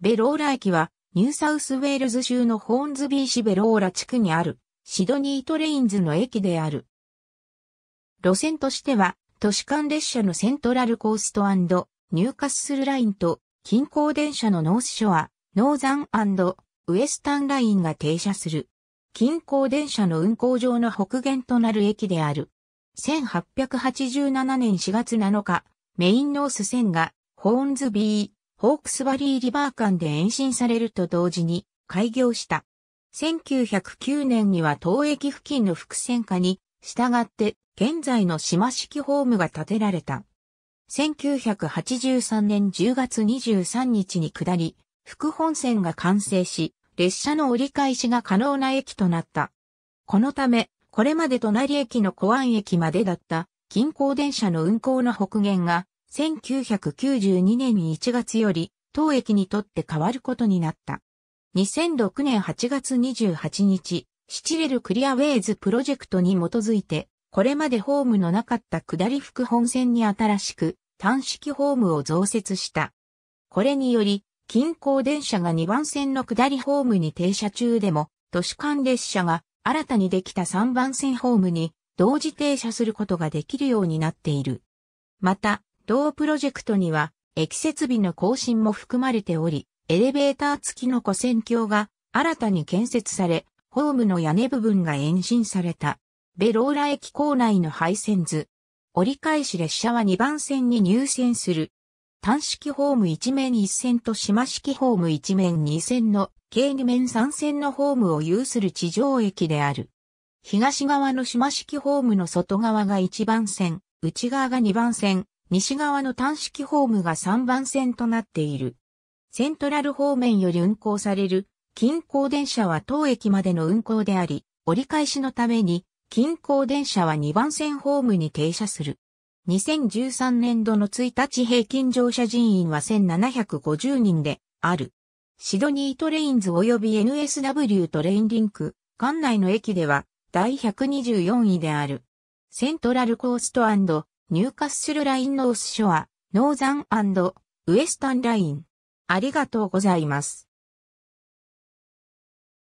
ベローラ駅は、ニューサウスウェールズ州のホーンズビー市ベローラ地区にある、シドニートレインズの駅である。路線としては、都市間列車のセントラルコーストニューカッスルラインと、近郊電車のノースショア、ノーザンウエスタンラインが停車する。近郊電車の運行上の北限となる駅である。1887年4月7日、メインノース線が、ホーンズビー、オークスバリーリバー間で延伸されると同時に開業した。1909年には東駅付近の伏線化に従って現在の島式ホームが建てられた。1983年10月23日に下り、副本線が完成し、列車の折り返しが可能な駅となった。このため、これまで隣駅の小安駅までだった近郊電車の運行の北限が1992年1月より当駅にとって変わることになった。2006年8月28日、シチレルクリアウェイズプロジェクトに基づいて、これまでホームのなかった下り副本線に新しく単式ホームを増設した。これにより、近郊電車が2番線の下りホームに停車中でも、都市間列車が新たにできた3番線ホームに同時停車することができるようになっている。また、同プロジェクトには、駅設備の更新も含まれており、エレベーター付きの古線橋が新たに建設され、ホームの屋根部分が延伸された。ベローラ駅構内の配線図。折り返し列車は2番線に入線する。単式ホーム1面1線と島式ホーム1面2線の計2面3線のホームを有する地上駅である。東側の島式ホームの外側が1番線、内側が2番線、西側の短式ホームが3番線となっている。セントラル方面より運行される近郊電車は当駅までの運行であり、折り返しのために近郊電車は2番線ホームに停車する。2013年度の1日平均乗車人員は1750人である。シドニートレインズ及び NSW トレインリンク、館内の駅では第124位である。セントラルコーストニューカッスルラインノースショア、ノーザンウエスタンライン。ありがとうございます。